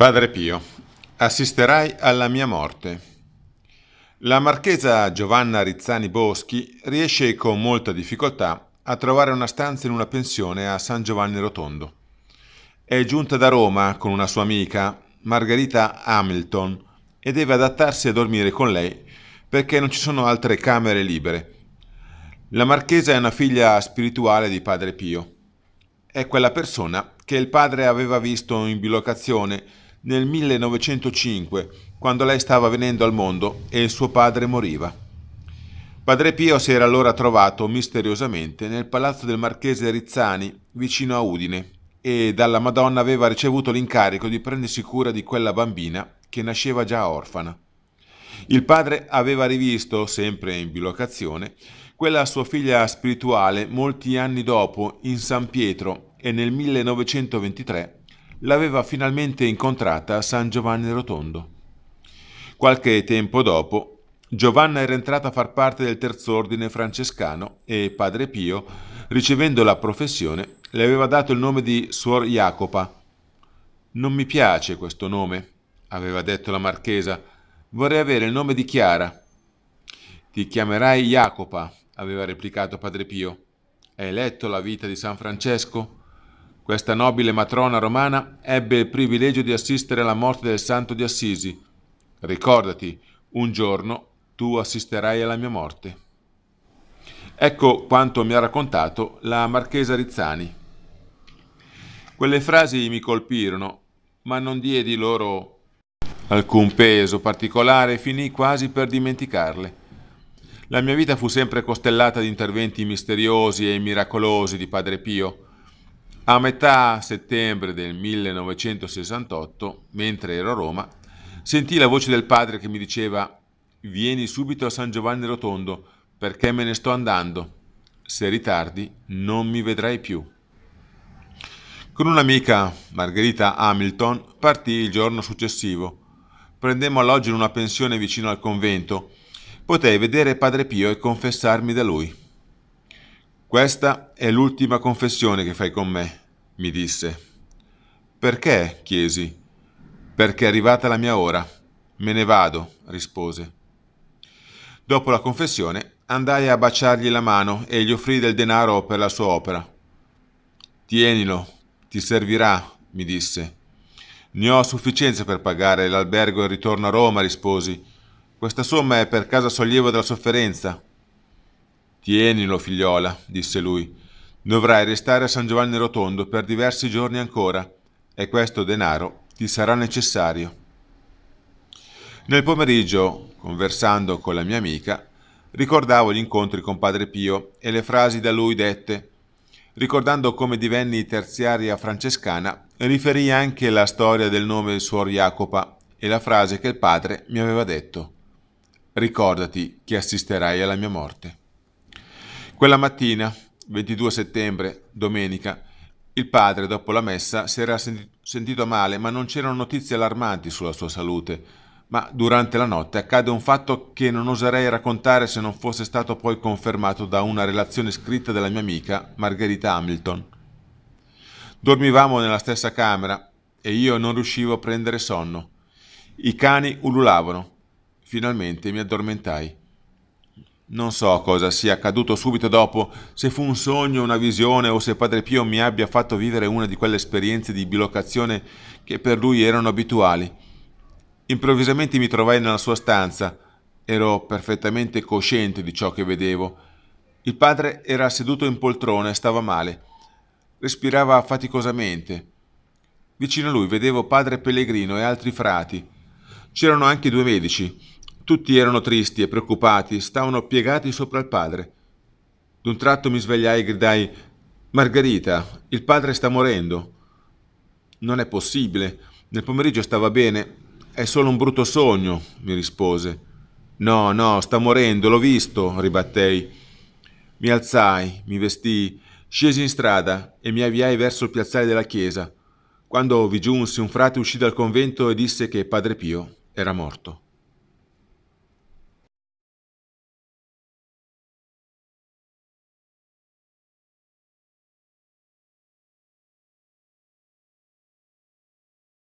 Padre Pio, assisterai alla mia morte. La marchesa Giovanna Rizzani Boschi riesce con molta difficoltà a trovare una stanza in una pensione a San Giovanni Rotondo. È giunta da Roma con una sua amica, Margherita Hamilton, e deve adattarsi a dormire con lei perché non ci sono altre camere libere. La marchesa è una figlia spirituale di padre Pio. È quella persona che il padre aveva visto in bilocazione nel 1905, quando lei stava venendo al mondo e il suo padre moriva. Padre Pio si era allora trovato misteriosamente nel palazzo del marchese Rizzani, vicino a Udine, e dalla Madonna aveva ricevuto l'incarico di prendersi cura di quella bambina che nasceva già orfana. Il padre aveva rivisto, sempre in bilocazione, quella sua figlia spirituale molti anni dopo in San Pietro e nel 1923 l'aveva finalmente incontrata a San Giovanni Rotondo. Qualche tempo dopo, Giovanna era entrata a far parte del terzo ordine francescano e Padre Pio, ricevendo la professione, le aveva dato il nome di Suor Jacopa. Non mi piace questo nome, aveva detto la marchesa, vorrei avere il nome di Chiara. Ti chiamerai Jacopa, aveva replicato Padre Pio. Hai letto la vita di San Francesco? Questa nobile matrona romana ebbe il privilegio di assistere alla morte del santo di Assisi. Ricordati, un giorno tu assisterai alla mia morte. Ecco quanto mi ha raccontato la marchesa Rizzani. Quelle frasi mi colpirono, ma non diedi loro alcun peso particolare e finii quasi per dimenticarle. La mia vita fu sempre costellata di interventi misteriosi e miracolosi di Padre Pio, a metà settembre del 1968, mentre ero a Roma, sentii la voce del padre che mi diceva «Vieni subito a San Giovanni Rotondo perché me ne sto andando. Se ritardi non mi vedrai più». Con un'amica, Margherita Hamilton, partì il giorno successivo. Prendemmo alloggio in una pensione vicino al convento. Potei vedere Padre Pio e confessarmi da lui. Questa è l'ultima confessione che fai con me, mi disse. Perché? chiesi. Perché è arrivata la mia ora. Me ne vado, rispose. Dopo la confessione andai a baciargli la mano e gli offrì del denaro per la sua opera. Tienilo, ti servirà, mi disse. Ne ho sufficienza per pagare l'albergo e il ritorno a Roma, risposi. Questa somma è per casa sollievo della sofferenza. Tienilo, figliola, disse lui. Dovrai restare a San Giovanni Rotondo per diversi giorni ancora e questo denaro ti sarà necessario. Nel pomeriggio, conversando con la mia amica, ricordavo gli incontri con Padre Pio e le frasi da lui dette. Ricordando come divenni terziaria francescana, riferì anche la storia del nome Suor Jacopa e la frase che il padre mi aveva detto. Ricordati che assisterai alla mia morte. Quella mattina, 22 settembre, domenica, il padre, dopo la messa, si era sentito male, ma non c'erano notizie allarmanti sulla sua salute. Ma durante la notte accade un fatto che non oserei raccontare se non fosse stato poi confermato da una relazione scritta della mia amica Margherita Hamilton. Dormivamo nella stessa camera e io non riuscivo a prendere sonno. I cani ululavano. Finalmente mi addormentai. Non so cosa sia accaduto subito dopo, se fu un sogno, una visione o se Padre Pio mi abbia fatto vivere una di quelle esperienze di bilocazione che per lui erano abituali. Improvvisamente mi trovai nella sua stanza. Ero perfettamente cosciente di ciò che vedevo. Il padre era seduto in poltrona e stava male. Respirava faticosamente. Vicino a lui vedevo padre Pellegrino e altri frati. C'erano anche due medici, tutti erano tristi e preoccupati, stavano piegati sopra il padre. D'un tratto mi svegliai e gridai Margherita, il padre sta morendo. Non è possibile. Nel pomeriggio stava bene. È solo un brutto sogno, mi rispose. No, no, sta morendo, l'ho visto, ribattei. Mi alzai, mi vestii, scesi in strada e mi avviai verso il piazzale della chiesa. Quando vi giunsi, un frate uscì dal convento e disse che Padre Pio era morto.